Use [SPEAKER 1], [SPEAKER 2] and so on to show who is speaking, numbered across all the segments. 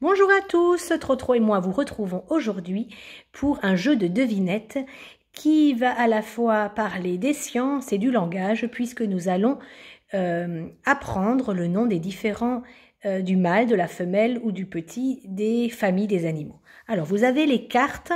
[SPEAKER 1] Bonjour à tous, Trotro et moi vous retrouvons aujourd'hui pour un jeu de devinettes qui va à la fois parler des sciences et du langage puisque nous allons euh, apprendre le nom des différents euh, du mâle, de la femelle ou du petit des familles des animaux. Alors vous avez les cartes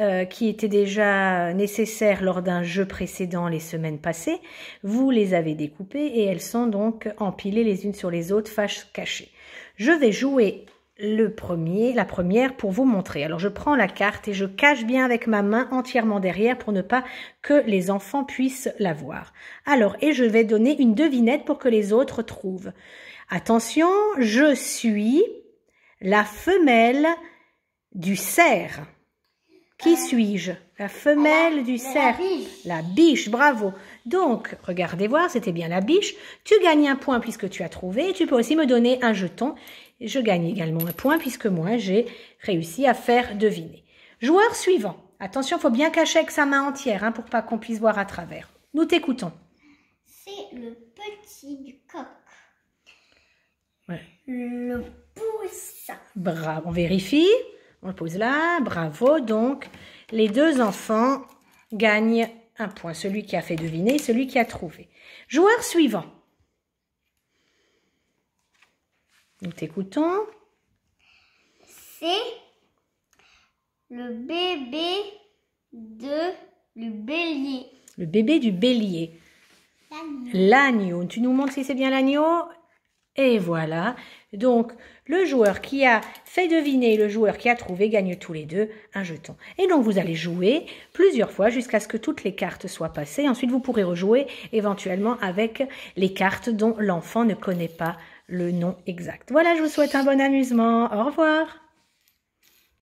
[SPEAKER 1] euh, qui étaient déjà nécessaires lors d'un jeu précédent les semaines passées. Vous les avez découpées et elles sont donc empilées les unes sur les autres, fâches cachées. Je vais jouer le premier, la première pour vous montrer. Alors je prends la carte et je cache bien avec ma main entièrement derrière pour ne pas que les enfants puissent la voir. Alors et je vais donner une devinette pour que les autres trouvent. Attention, je suis la femelle du cerf. Qui suis-je La femelle du cerf. La biche, bravo. Donc, regardez voir, c'était bien la biche. Tu gagnes un point puisque tu as trouvé. Tu peux aussi me donner un jeton. Je gagne également un point puisque moi, j'ai réussi à faire deviner. Joueur suivant. Attention, faut bien cacher avec sa main entière hein, pour pas qu'on puisse voir à travers. Nous t'écoutons. C'est le petit du coq. Le poussin. Bravo, on vérifie. On le pose là, bravo. Donc, les deux enfants gagnent un point. Celui qui a fait deviner, celui qui a trouvé. Joueur suivant. Nous t'écoutons. C'est le bébé de le bélier. Le bébé du bélier. L'agneau. Tu nous montres si c'est bien l'agneau et voilà. Donc, le joueur qui a fait deviner et le joueur qui a trouvé gagne tous les deux un jeton. Et donc, vous allez jouer plusieurs fois jusqu'à ce que toutes les cartes soient passées. Ensuite, vous pourrez rejouer éventuellement avec les cartes dont l'enfant ne connaît pas le nom exact. Voilà, je vous souhaite un bon amusement. Au revoir.